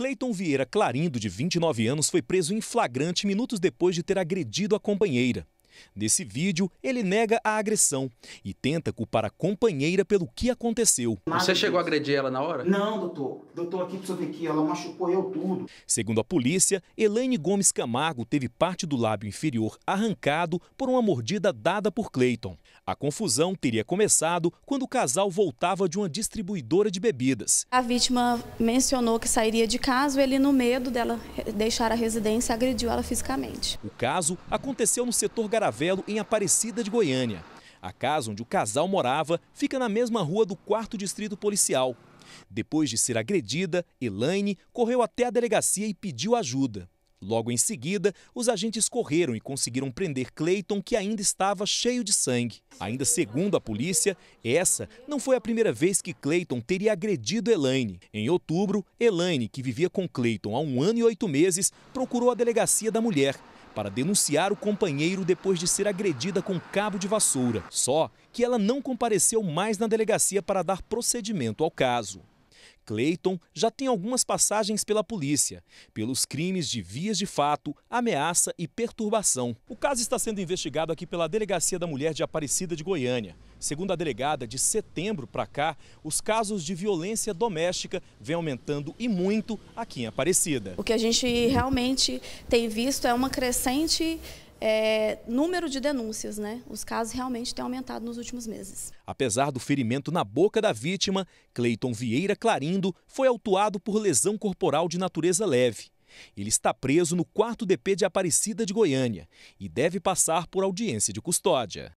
Cleiton Vieira Clarindo, de 29 anos, foi preso em flagrante minutos depois de ter agredido a companheira. Nesse vídeo, ele nega a agressão e tenta culpar a companheira pelo que aconteceu. Você chegou a agredir ela na hora? Não, doutor. Doutor, aqui precisa ver aqui, ela machucou eu tudo. Segundo a polícia, Elaine Gomes Camargo teve parte do lábio inferior arrancado por uma mordida dada por Clayton. A confusão teria começado quando o casal voltava de uma distribuidora de bebidas. A vítima mencionou que sairia de casa, ele no medo dela deixar a residência agrediu ela fisicamente. O caso aconteceu no setor em Aparecida de Goiânia. A casa onde o casal morava fica na mesma rua do 4 Distrito Policial. Depois de ser agredida, Elaine correu até a delegacia e pediu ajuda. Logo em seguida, os agentes correram e conseguiram prender Clayton, que ainda estava cheio de sangue. Ainda segundo a polícia, essa não foi a primeira vez que Clayton teria agredido Elaine. Em outubro, Elaine, que vivia com Clayton há um ano e oito meses, procurou a delegacia da mulher para denunciar o companheiro depois de ser agredida com cabo de vassoura. Só que ela não compareceu mais na delegacia para dar procedimento ao caso. Clayton já tem algumas passagens pela polícia, pelos crimes de vias de fato, ameaça e perturbação. O caso está sendo investigado aqui pela Delegacia da Mulher de Aparecida de Goiânia. Segundo a delegada, de setembro para cá, os casos de violência doméstica vêm aumentando e muito aqui em Aparecida. O que a gente realmente tem visto é uma crescente é, número de denúncias, né? Os casos realmente têm aumentado nos últimos meses. Apesar do ferimento na boca da vítima, Cleiton Vieira Clarindo foi autuado por lesão corporal de natureza leve. Ele está preso no quarto DP de Aparecida de Goiânia e deve passar por audiência de custódia.